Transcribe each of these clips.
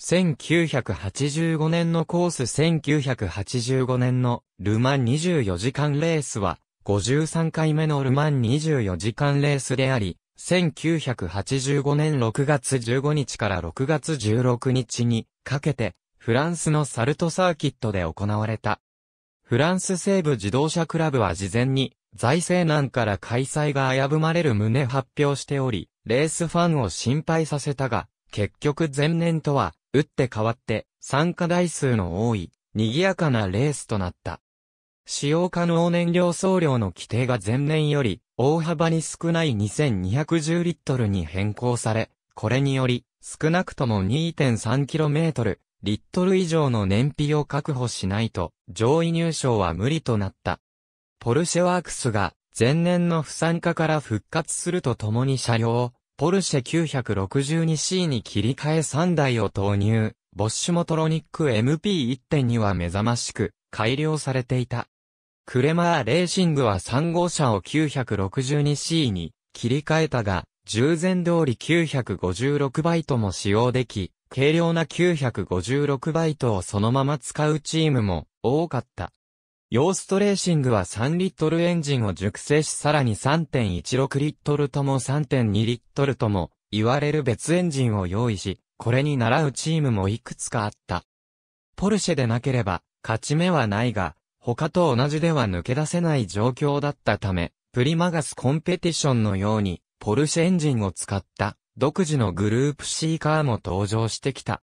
1985年のコース1985年のルマン24時間レースは53回目のルマン24時間レースであり、1985年6月15日から6月16日にかけてフランスのサルトサーキットで行われた。フランス西部自動車クラブは事前に財政難から開催が危ぶまれる旨発表しており、レースファンを心配させたが、結局前年とは打って変わって参加台数の多い賑やかなレースとなった。使用可能燃料総量の規定が前年より大幅に少ない2210リットルに変更され、これにより少なくとも 2.3km リットル以上の燃費を確保しないと上位入賞は無理となった。ポルシェワークスが前年の不参加から復活するとともに車両、ポルシェ 962C に切り替え3台を投入、ボッシュモトロニック MP1.2 は目覚ましく改良されていた。クレマーレーシングは3号車を 962C に切り替えたが、従前通り956バイトも使用でき、軽量な956バイトをそのまま使うチームも多かった。ヨーストレーシングは3リットルエンジンを熟成しさらに3.16リットルとも3.2リットルとも言われる別エンジンを用意し、これに習うチームもいくつかあった。ポルシェでなければ勝ち目はないが、他と同じでは抜け出せない状況だったため、プリマガスコンペティションのように、ポルシェエンジンを使った独自のグループ C カーも登場してきた。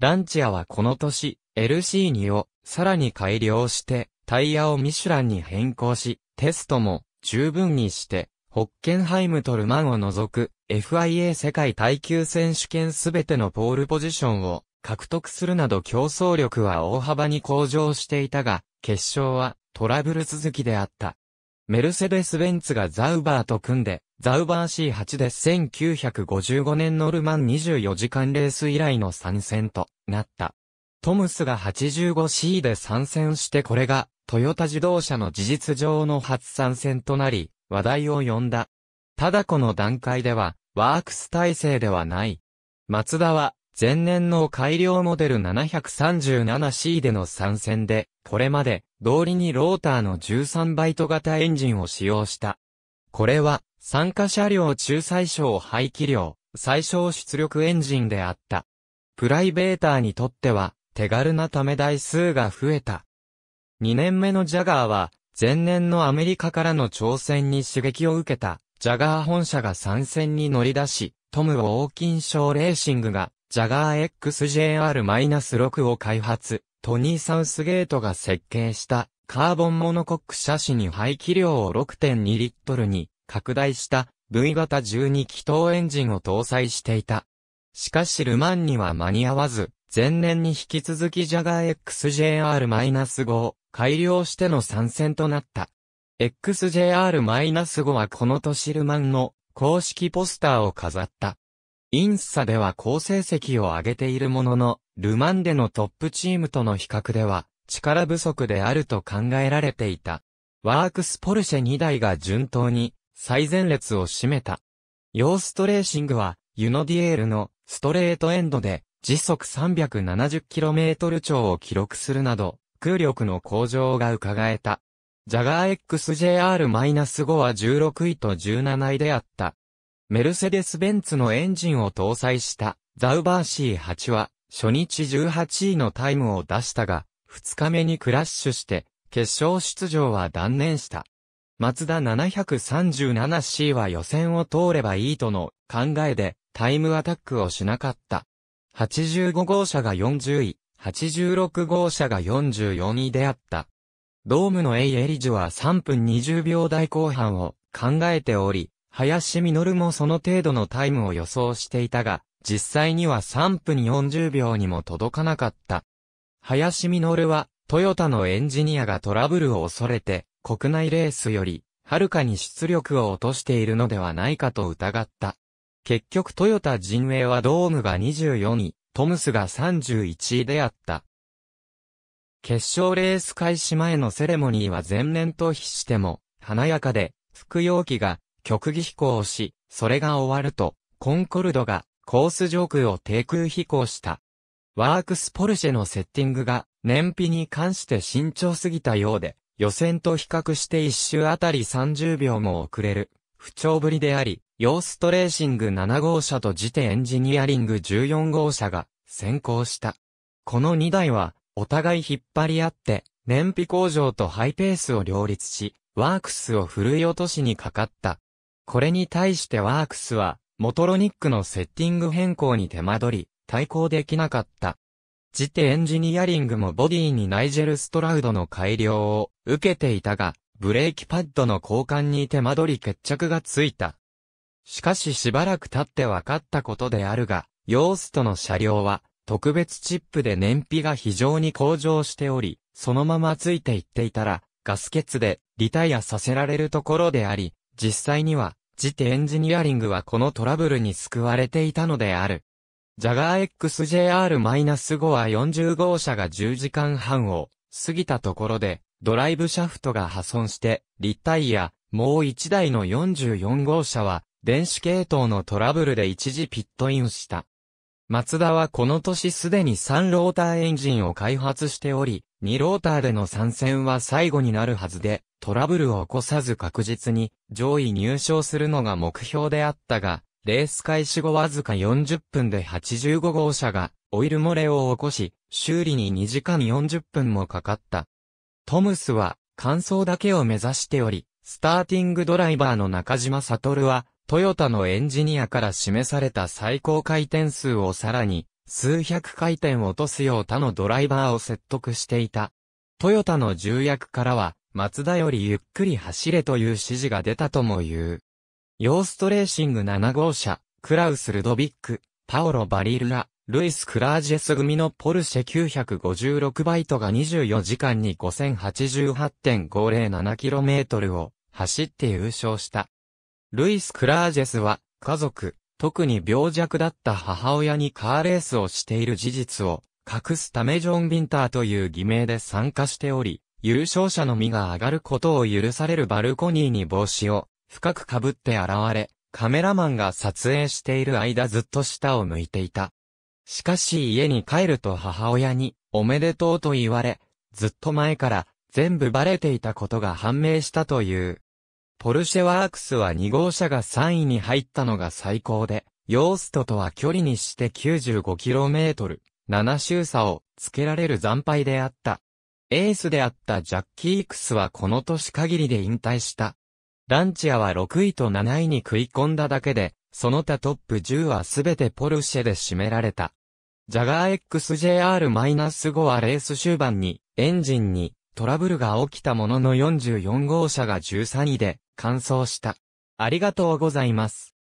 ランチアはこの年、LC2 をさらに改良して、タイヤをミシュランに変更し、テストも十分にして、ホッケンハイムとルマンを除く FIA 世界耐久選手権すべてのポールポジションを獲得するなど競争力は大幅に向上していたが、決勝はトラブル続きであった。メルセデス・ベンツがザウバーと組んで、ザウバー C8 で1955年のルマン24時間レース以来の参戦となった。トムスが 85C で参戦してこれがトヨタ自動車の事実上の初参戦となり、話題を呼んだ。ただこの段階では、ワークス体制ではない。マツダは、前年の改良モデル 737C での参戦で、これまで、道理にローターの13バイト型エンジンを使用した。これは、参加車両中最小排気量、最小出力エンジンであった。プライベーターにとっては、手軽なため台数が増えた。2年目のジャガーは、前年のアメリカからの挑戦に刺激を受けた、ジャガー本社が参戦に乗り出し、トム・ウォーキンショー・レーシングが、ジャガー XJR-6 を開発、トニー・サウスゲートが設計した、カーボンモノコック車種に排気量を6.2リットルに拡大した V 型12気筒エンジンを搭載していた。しかしルマンには間に合わず、前年に引き続きジャガー XJR-5 改良しての参戦となった。XJR-5 はこの年ルマンの公式ポスターを飾った。インサでは好成績を上げているものの、ルマンでのトップチームとの比較では力不足であると考えられていた。ワークスポルシェ2台が順当に最前列を占めた。ヨーストレーシングはユノディエールのストレートエンドで時速 370km 超を記録するなど空力の向上が伺えた。ジャガー XJR-5 は16位と17位であった。メルセデス・ベンツのエンジンを搭載したザウバー C8 は初日18位のタイムを出したが、2日目にクラッシュして決勝出場は断念した。マツダ 737C は予選を通ればいいとの考えでタイムアタックをしなかった。85号車が40位、86号車が44位であった。ドームのエイエリジュは3分20秒台後半を考えており、林実もその程度のタイムを予想していたが、実際には3分40秒にも届かなかった。林実は、トヨタのエンジニアがトラブルを恐れて、国内レースより、はるかに出力を落としているのではないかと疑った。結局トヨタ陣営はドームが24位、トムスが31位であった。決勝レース開始前のセレモニーは前年と比しても、華やかで、服用機が、極技飛行をし、それが終わると、コンコルドが、コース上空を低空飛行した。ワークスポルシェのセッティングが、燃費に関して慎重すぎたようで、予選と比較して一周あたり30秒も遅れる、不調ぶりであり、ヨーストレーシング7号車とジテエンジニアリング14号車が先行した。この2台は、お互い引っ張り合って、燃費向上とハイペースを両立し、ワークスを振るい落としにかかった。これに対してワークスは、モトロニックのセッティング変更に手間取り、対抗できなかった。ジテエンジニアリングもボディにナイジェル・ストラウドの改良を受けていたが、ブレーキパッドの交換に手間取り決着がついた。しかししばらく経って分かったことであるが、ヨーストの車両は、特別チップで燃費が非常に向上しており、そのままついていっていたら、ガス欠でリタイアさせられるところであり、実際には、ジテエンジニアリングはこのトラブルに救われていたのである。ジャガー XJR-5 は40号車が10時間半を過ぎたところで、ドライブシャフトが破損して、リタイア、もう1台の44号車は、電子系統のトラブルで一時ピットインした。マツダはこの年すでに3ローターエンジンを開発しており、2ローターでの参戦は最後になるはずで、トラブルを起こさず確実に上位入賞するのが目標であったが、レース開始後わずか40分で85号車がオイル漏れを起こし、修理に2時間40分もかかった。トムスは完走だけを目指しており、スターティングドライバーの中島悟はトヨタのエンジニアから示された最高回転数をさらに、数百回転落とすよう他のドライバーを説得していた。トヨタの重役からは、松田よりゆっくり走れという指示が出たとも言う。ヨーストレーシング7号車、クラウス・ルドビック、パオロ・バリルラ、ルイス・クラージェス組のポルシェ956バイトが24時間に 5088.507km を走って優勝した。ルイス・クラージェスは、家族、特に病弱だった母親にカーレースをしている事実を、隠すためジョン・ビンターという偽名で参加しており、優勝者の身が上がることを許されるバルコニーに帽子を深く被って現れ、カメラマンが撮影している間ずっと下を向いていた。しかし家に帰ると母親に、おめでとうと言われ、ずっと前から全部バレていたことが判明したという。ポルシェワークスは2号車が3位に入ったのが最高で、ヨーストとは距離にして 95km、7周差をつけられる惨敗であった。エースであったジャッキー・クスはこの年限りで引退した。ランチアは6位と7位に食い込んだだけで、その他トップ10はすべてポルシェで占められた。ジャガー XJR-5 はレース終盤にエンジンにトラブルが起きたものの44号車が13位で完走した。ありがとうございます。